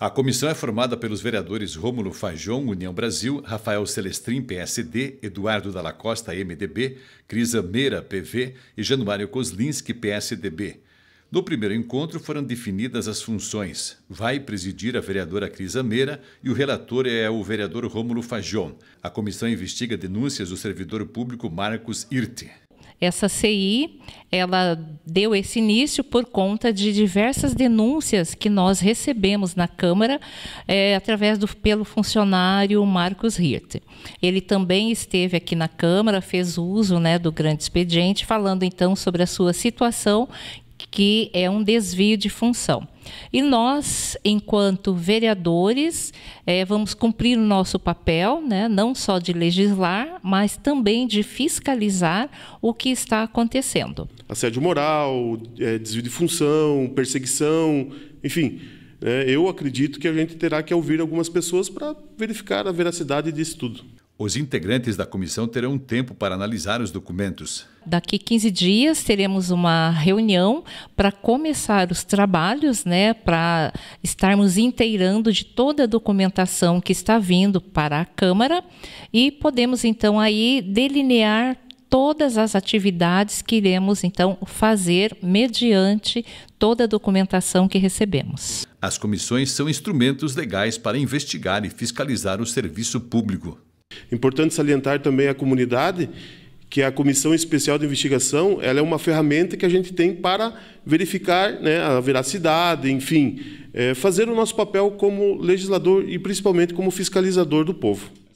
A comissão é formada pelos vereadores Rômulo Fajon, União Brasil, Rafael Celestrin, PSD, Eduardo Dalacosta, MDB, Crisa Meira, PV e Januário Koslinski, PSDB. No primeiro encontro foram definidas as funções. Vai presidir a vereadora Crisa Meira e o relator é o vereador Rômulo Fajon. A comissão investiga denúncias do servidor público Marcos Irte. Essa CI ela deu esse início por conta de diversas denúncias que nós recebemos na Câmara é, através do pelo funcionário Marcos Hirte. Ele também esteve aqui na Câmara, fez uso né, do grande expediente, falando então sobre a sua situação que é um desvio de função. E nós, enquanto vereadores, é, vamos cumprir o nosso papel, né, não só de legislar, mas também de fiscalizar o que está acontecendo. Assédio moral, é, desvio de função, perseguição, enfim. É, eu acredito que a gente terá que ouvir algumas pessoas para verificar a veracidade disso tudo. Os integrantes da comissão terão tempo para analisar os documentos. Daqui 15 dias teremos uma reunião para começar os trabalhos, né, para estarmos inteirando de toda a documentação que está vindo para a Câmara e podemos então aí delinear todas as atividades que iremos então fazer mediante toda a documentação que recebemos. As comissões são instrumentos legais para investigar e fiscalizar o serviço público. Importante salientar também a comunidade que a Comissão Especial de Investigação ela é uma ferramenta que a gente tem para verificar né, a veracidade, enfim, é, fazer o nosso papel como legislador e principalmente como fiscalizador do povo.